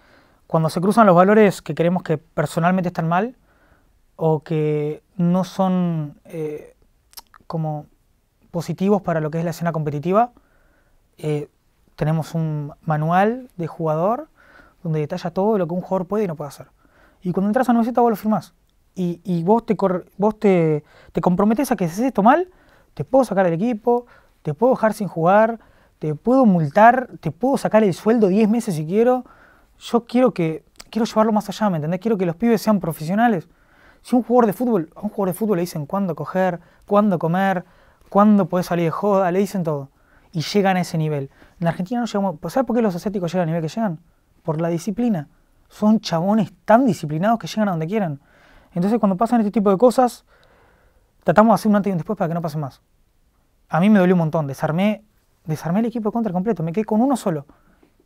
cuando se cruzan los valores que queremos que personalmente están mal o que no son eh, como positivos para lo que es la escena competitiva, eh, tenemos un manual de jugador donde detalla todo lo que un jugador puede y no puede hacer. Y cuando entras a una vos lo firmás y, vos, te, vos te, comprometes a que si haces esto mal, te puedo sacar del equipo, te puedo dejar sin jugar, te puedo multar, te puedo sacar el sueldo 10 meses si quiero. Yo quiero que quiero llevarlo más allá, ¿me entendés? Quiero que los pibes sean profesionales. Si un jugador de fútbol, a un jugador de fútbol le dicen cuándo coger, cuándo comer, cuándo podés salir de joda, le dicen todo. Y llegan a ese nivel. En Argentina no llegamos. ¿Sabes por qué los asiáticos llegan al nivel que llegan? Por la disciplina. Son chabones tan disciplinados que llegan a donde quieran. Entonces cuando pasan este tipo de cosas, tratamos de hacer un antes y un después para que no pase más. A mí me dolió un montón, desarmé, desarmé el equipo de contra completo, me quedé con uno solo,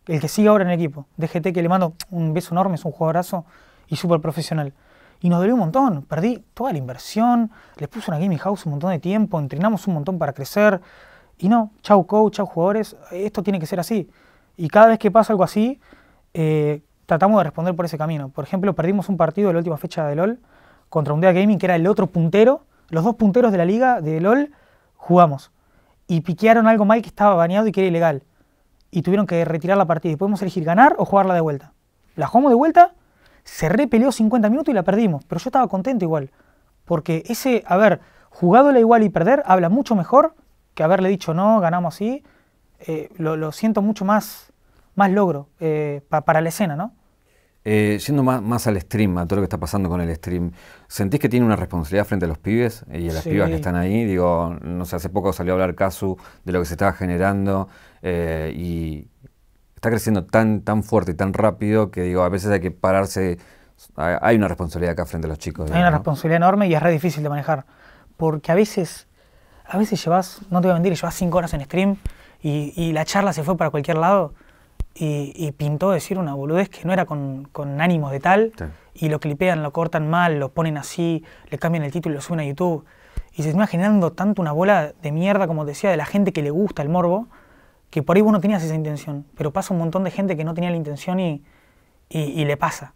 el que sigue ahora en el equipo. DGT que le mando un beso enorme, es un jugadorazo y súper profesional. Y nos dolió un montón, perdí toda la inversión, les puse una gaming house un montón de tiempo, entrenamos un montón para crecer. Y no, chau coach, chau jugadores, esto tiene que ser así. Y cada vez que pasa algo así, eh, tratamos de responder por ese camino. Por ejemplo, perdimos un partido de la última fecha de LOL contra día Gaming, que era el otro puntero, los dos punteros de la liga de LOL, jugamos. Y piquearon algo mal que estaba baneado y que era ilegal. Y tuvieron que retirar la partida. Y podemos elegir ganar o jugarla de vuelta. La jugamos de vuelta, se repeleó 50 minutos y la perdimos. Pero yo estaba contento igual. Porque ese, haber jugado la igual y perder habla mucho mejor que haberle dicho no, ganamos así. Eh, lo, siento mucho más, más logro eh, para la escena, ¿no? Eh, yendo más, más, al stream, a todo lo que está pasando con el stream, ¿sentís que tiene una responsabilidad frente a los pibes eh, y a las pibas que están ahí? Digo, no sé, hace poco salió a hablar Casu de lo que se estaba generando eh, y está creciendo tan, tan fuerte y tan rápido que digo, a veces hay que pararse, hay una responsabilidad acá frente a los chicos. Hay una responsabilidad enorme y es re difícil de manejar, porque a veces, a veces llevas, no te voy a mentir, llevas cinco horas en stream y la charla se fue para cualquier lado y, pintó decir una boludez que no era con, ánimos de tal, y lo clipean, lo cortan mal, lo ponen así, le cambian el título y lo suben a YouTube. Y se está generando tanto una bola de mierda, como decía, de la gente que le gusta el morbo, que por ahí vos no tenías esa intención, pero pasa un montón de gente que no tenía la intención y, y, le pasa,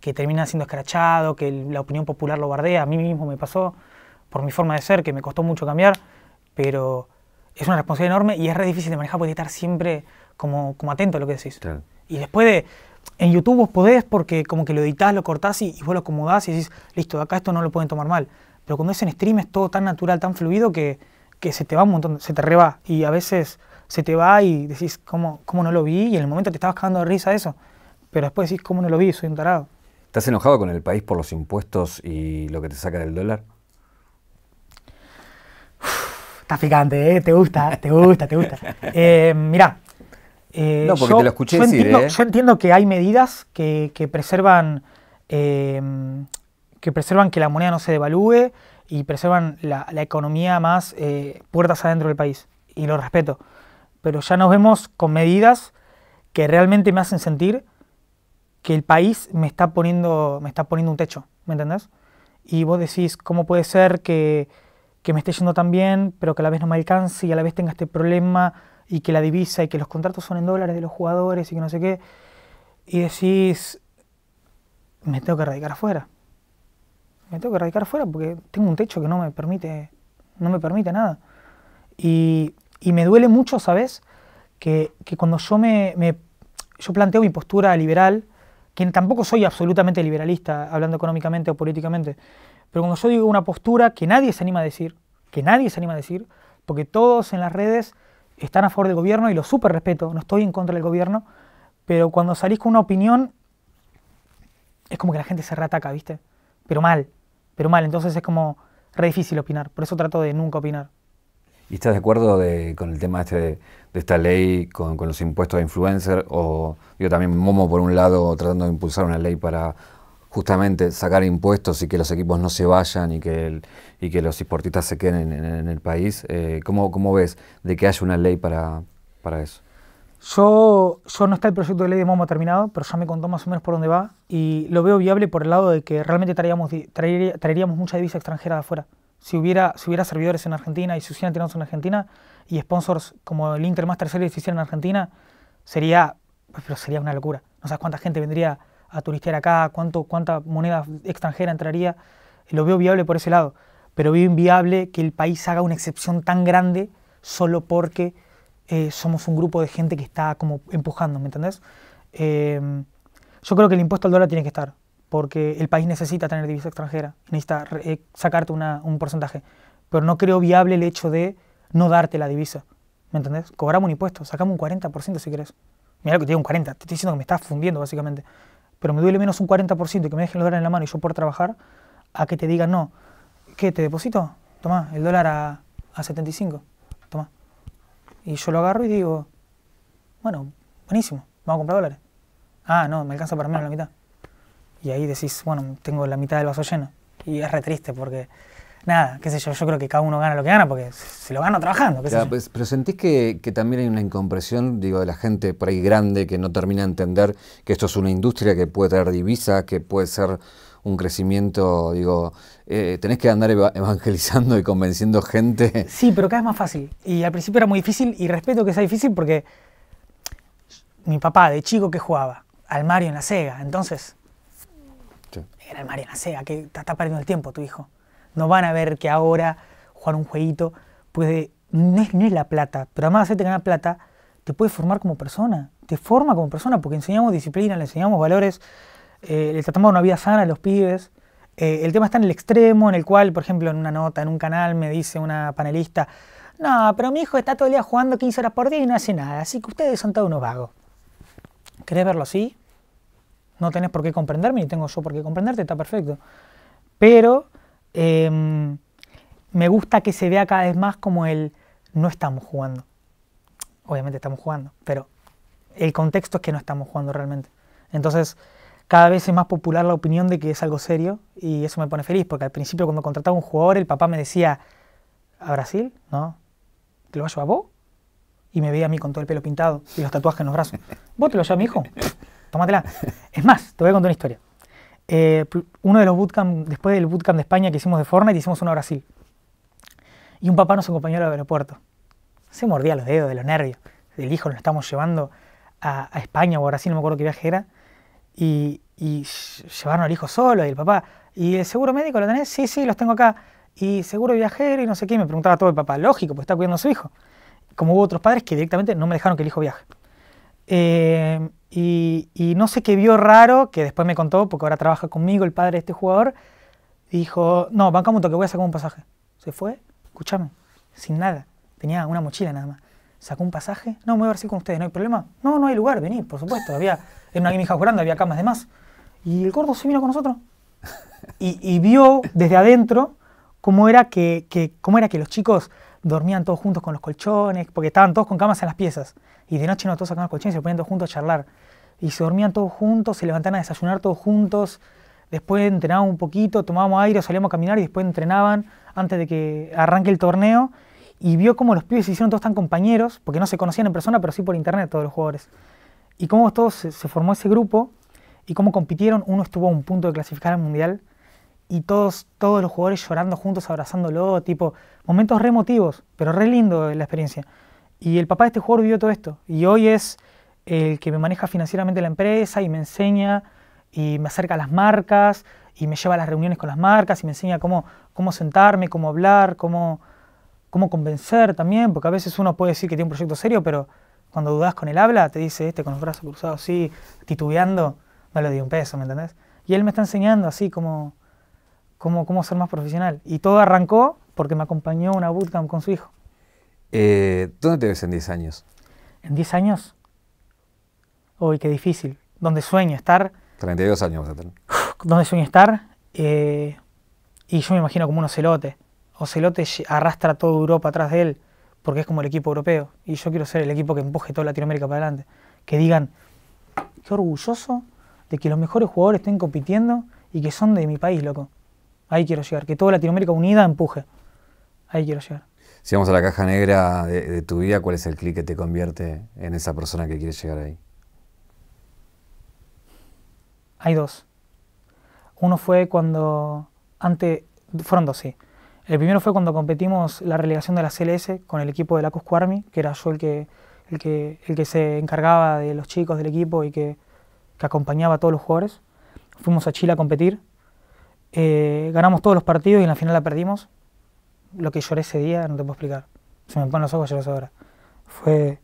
que termina siendo escrachado, que la opinión popular lo bardea, a mí mismo me pasó por mi forma de ser, que me costó mucho cambiar, pero es una responsabilidad enorme y es re difícil de manejar porque estar siempre como, atento a lo que decís. Y después de, en YouTube vos podés porque como que lo editas, lo cortás y, vos lo acomodás y decís, listo, acá esto no lo pueden tomar mal. Pero cuando es en stream es todo tan natural, tan fluido que, se te va un montón, se te reba. Y a veces se te va y decís, ¿cómo, cómo no lo vi? Y en el momento te estabas cagando de risa eso. Pero después decís, ¿cómo no lo vi? Soy un tarado. ¿Estás enojado con el país por los impuestos y lo que te saca del dólar? está picante, ¿eh? Te gusta, te gusta, te gusta. Eh, mirá, eh, no, porque yo, te lo escuché Entiendo, ¿eh? Yo entiendo que hay medidas que, preservan. Em, que preservan que la moneda no se devalúe y preservan la, economía más eh, puertas adentro del país. Y lo respeto. Pero ya nos vemos con medidas que realmente me hacen sentir que el país me está poniendo, me está poniendo un techo. ¿Me entendés? Y vos decís, ¿cómo puede ser que, que me esté yendo tan bien, pero que a la vez no me alcance y a la vez tenga este problema? y que la divisa y que los contratos son en dólares de los jugadores y que no sé qué, y decís, me tengo que radicar afuera. Me tengo que radicar afuera porque tengo un techo que no me permite, no me permite nada. Y, y me duele mucho, ¿sabes? Que, que cuando yo me, yo planteo mi postura liberal, que tampoco soy absolutamente liberalista, hablando económicamente o políticamente, pero cuando yo digo una postura que nadie se anima a decir, que nadie se anima a decir, porque todos en las redes están a favor del gobierno y lo súper respeto, no estoy en contra del gobierno, pero cuando salís con una opinión es como que la gente se reataca, ¿viste? Pero mal, pero mal, entonces es como re difícil opinar, por eso trato de nunca opinar. ¿Y estás de acuerdo con el tema este de, esta ley, con, los impuestos a influencers, O yo también Momo, por un lado, tratando de impulsar una ley para justamente sacar impuestos y que los equipos no se vayan y que, y que los deportistas se queden en, el país. Eh, ¿cómo, ves de que haya una ley para, para eso? Yo, yo no está el proyecto de ley de Momo terminado, pero ya me contó más o menos por dónde va y lo veo viable por el lado de que realmente traeríamos, traeríamos mucha divisa extranjera de afuera. Si hubiera, si hubiera servidores en Argentina y se hicieran tirados en Argentina y sponsors como el Inter más Series se en Argentina, sería, pero sería una locura. No sabes cuánta gente vendría a turistear acá, cuánto, cuánta moneda extranjera entraría. Eh, lo veo viable por ese lado, pero veo inviable que el país haga una excepción tan grande solo porque eh, somos un grupo de gente que está como empujando, ¿me entendés? Em, yo creo que el impuesto al dólar tiene que estar, porque el país necesita tener divisa extranjera, necesita eh, sacarte un porcentaje, pero no creo viable el hecho de no darte la divisa, ¿me entendés? Cobramos un impuesto, sacamos un 40% si querés. Mira lo que te digo, un 40, te estoy diciendo que me estás fundiendo básicamente pero me duele menos un 40% y que me dejen los dólares en la mano y yo por trabajar, a que te digan, no, ¿qué? ¿Te deposito? Tomá, el dólar a, 75, toma Y yo lo agarro y digo, bueno, buenísimo, vamos a comprar dólares. Ah, no, me alcanza para menos la mitad. Y ahí decís, bueno, tengo la mitad del vaso lleno. Y es re triste porque nada, qué sé yo, yo creo que cada uno gana lo que gana porque se lo gana trabajando. Pues, pero sentís que, también hay una incompresión, digo, de la gente por ahí grande que no termina de entender que esto es una industria que puede traer divisas, que puede ser un crecimiento, digo, eh, tenés que andar evangelizando y convenciendo gente. Sí, pero cada vez más fácil. Y al principio era muy difícil y respeto que sea difícil porque mi papá de chico que jugaba al Mario en la Sega, entonces... Era el Mario en la Sega, que te está perdiendo el tiempo tu hijo no van a ver que ahora jugar un jueguito puede, no es, la plata, pero además de hacerte ganar plata, te puede formar como persona, te forma como persona, porque enseñamos disciplina, le enseñamos valores, eh, le tratamos una vida sana a los pibes. Eh, el tema está en el extremo, en el cual, por ejemplo, en una nota, en un canal, me dice una panelista, no, pero mi hijo está todo el día jugando 15 horas por día y no hace nada, así que ustedes son todos unos vagos. ¿Querés verlo así? No tenés por qué comprenderme, ni tengo yo por qué comprenderte, está perfecto. Pero Em, me gusta que se vea cada vez más como el no estamos jugando. Obviamente estamos jugando, pero el contexto es que no estamos jugando realmente. Entonces, cada vez es más popular la opinión de que es algo serio y eso me pone feliz, porque al principio cuando contrataba un jugador, el papá me decía, ¿a Brasil? No. ¿Te lo vas a llevar vos? Y me veía a mí con todo el pelo pintado y los tatuajes en los brazos. ¿Vos te lo llevas, mi hijo? Tómatela. Es más, te voy a contar una historia. Eh, uno de los bootcamp, después del bootcamp de España que hicimos de Fortnite, hicimos uno a Brasil. Y un papá nos acompañó al aeropuerto. Se mordía los dedos de los nervios. El hijo lo estamos llevando a, España o a Brasil, no me acuerdo qué viaje era. Y, llevaron al hijo solo y el papá. ¿Y el seguro médico lo tenés? Sí, sí, los tengo acá. Y seguro viajero y no sé qué. Me preguntaba todo el papá. Lógico, pues está cuidando a su hijo. Como hubo otros padres que directamente no me dejaron que el hijo viaje. Eh, y, no sé qué vio raro, que después me contó, porque ahora trabaja conmigo el padre de este jugador, dijo, no, Banca un que voy a sacar un pasaje. Se fue, escúchame, sin nada, tenía una mochila nada más. Sacó un pasaje, no, me voy a ver si con ustedes, no hay problema. No, no hay lugar, vení, por supuesto, había, en una hija grande, había camas de más. Y el gordo se vino con nosotros. Y, vio desde adentro cómo era que, cómo era que los chicos dormían todos juntos con los colchones, porque estaban todos con camas en las piezas y de noche no todos sacaban el colchón y se ponían todos juntos a charlar. Y se dormían todos juntos, se levantaban a desayunar todos juntos, después entrenaban un poquito, tomábamos aire, salíamos a caminar y después entrenaban antes de que arranque el torneo. Y vio cómo los pibes se hicieron todos tan compañeros, porque no se conocían en persona, pero sí por internet todos los jugadores. Y cómo todos se, formó ese grupo y cómo compitieron. Uno estuvo a un punto de clasificar al mundial y todos, todos los jugadores llorando juntos, abrazándolo, tipo, momentos re emotivos, pero re lindo la experiencia. Y el papá de este jugador vivió todo esto. Y hoy es el que me maneja financieramente la empresa y me enseña y me acerca a las marcas y me lleva a las reuniones con las marcas y me enseña cómo, cómo sentarme, cómo hablar, cómo, cómo convencer también, porque a veces uno puede decir que tiene un proyecto serio, pero cuando dudas con él habla, te dice este con los brazos cruzados así, titubeando, no le di un peso, ¿me entendés? Y él me está enseñando así como, cómo ser más profesional. Y todo arrancó porque me acompañó a una bootcamp con su hijo. Eh, ¿Dónde te ves en 10 años? ¿En 10 años? Uy, qué difícil. ¿Dónde sueño estar? 32 años vas a sueño estar? Eh, y yo me imagino como un ocelote. Ocelote arrastra toda Europa atrás de él, porque es como el equipo europeo. Y yo quiero ser el equipo que empuje toda Latinoamérica para adelante. Que digan, qué orgulloso de que los mejores jugadores estén compitiendo y que son de mi país, loco. Ahí quiero llegar. Que toda Latinoamérica unida empuje. Ahí quiero llegar si vamos a la caja negra de, tu vida, ¿cuál es el clic que te convierte en esa persona que quieres llegar ahí? Hay dos. Uno fue cuando, antes, fueron dos, sí. El primero fue cuando competimos la relegación de la CLS con el equipo de la Cusco que era yo el que, el el que se encargaba de los chicos del equipo y que, acompañaba a todos los jugadores. Fuimos a Chile a competir. Eh, ganamos todos los partidos y en la final la perdimos lo que lloré ese día, no te puedo explicar. Se me ponen los ojos llorosos ahora. Fue.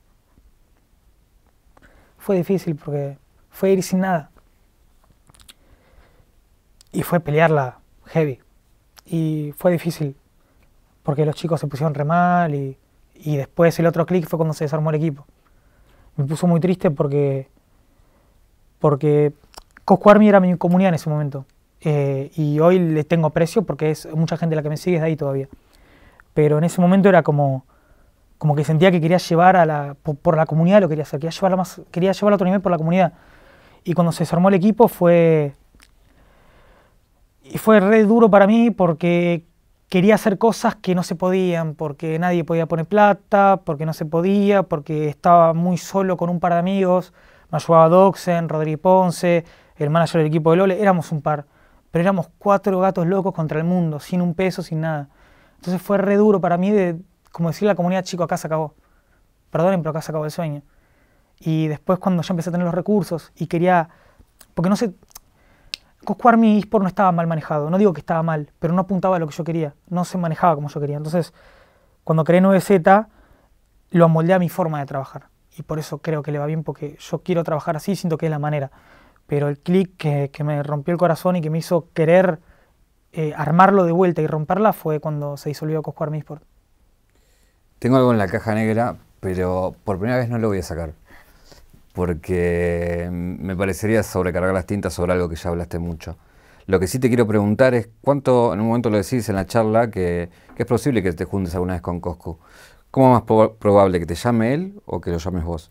Fue difícil porque fue ir sin nada. Y fue pelearla heavy. Y fue difícil porque los chicos se pusieron re mal y, y después el otro clic fue cuando se desarmó el equipo. Me puso muy triste porque. Porque Cosco era mi comunidad en ese momento. Eh, y hoy le tengo precio porque es mucha gente la que me sigue es de ahí todavía pero en ese momento era como, como que sentía que quería llevar a la, por, la comunidad lo quería hacer, quería llevarlo, más, quería llevarlo a otro nivel por la comunidad. Y cuando se desarmó el equipo fue, y fue re duro para mí porque quería hacer cosas que no se podían, porque nadie podía poner plata, porque no se podía, porque estaba muy solo con un par de amigos, me ayudaba Doxen, Rodríguez Ponce, el manager del equipo de Lole, éramos un par, pero éramos cuatro gatos locos contra el mundo, sin un peso, sin nada. Entonces fue re duro para mí de, como decir la comunidad, chico, acá se acabó. Perdonen, pero acá se acabó el sueño. Y después cuando ya empecé a tener los recursos y quería, porque no sé, Cosquar mi eSport no estaba mal manejado, no digo que estaba mal, pero no apuntaba a lo que yo quería, no se manejaba como yo quería. Entonces, cuando creé 9Z, lo amoldé a mi forma de trabajar. Y por eso creo que le va bien, porque yo quiero trabajar así, siento que es la manera. Pero el clic que, que me rompió el corazón y que me hizo querer eh, armarlo de vuelta y romperla fue cuando se disolvió Cosco Armisport. Tengo algo en la caja negra, pero por primera vez no lo voy a sacar. Porque me parecería sobrecargar las tintas sobre algo que ya hablaste mucho. Lo que sí te quiero preguntar es cuánto, en un momento lo decís en la charla, que, es posible que te juntes alguna vez con Cosco. ¿Cómo más probable que te llame él o que lo llames vos?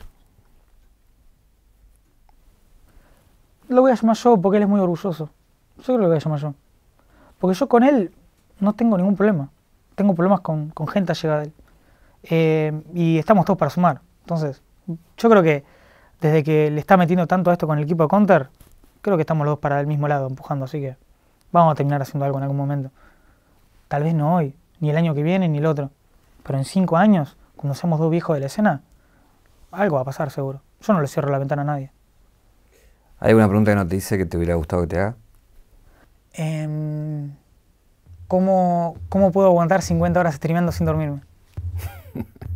Lo voy a llamar yo porque él es muy orgulloso. Yo creo que lo voy a llamar yo. Porque yo con él no tengo ningún problema. Tengo problemas con, gente llegada de él. Eh, y estamos todos para sumar. Entonces, yo creo que desde que le está metiendo tanto esto con el equipo de Counter, creo que estamos los dos para el mismo lado empujando. Así que vamos a terminar haciendo algo en algún momento. Tal vez no hoy, ni el año que viene, ni el otro. Pero en cinco años, cuando seamos dos viejos de la escena, algo va a pasar seguro. Yo no le cierro la ventana a nadie. ¿Hay alguna pregunta que no te dice que te hubiera gustado que te haga? Em, ¿cómo, ¿cómo puedo aguantar 50 horas streameando sin dormirme?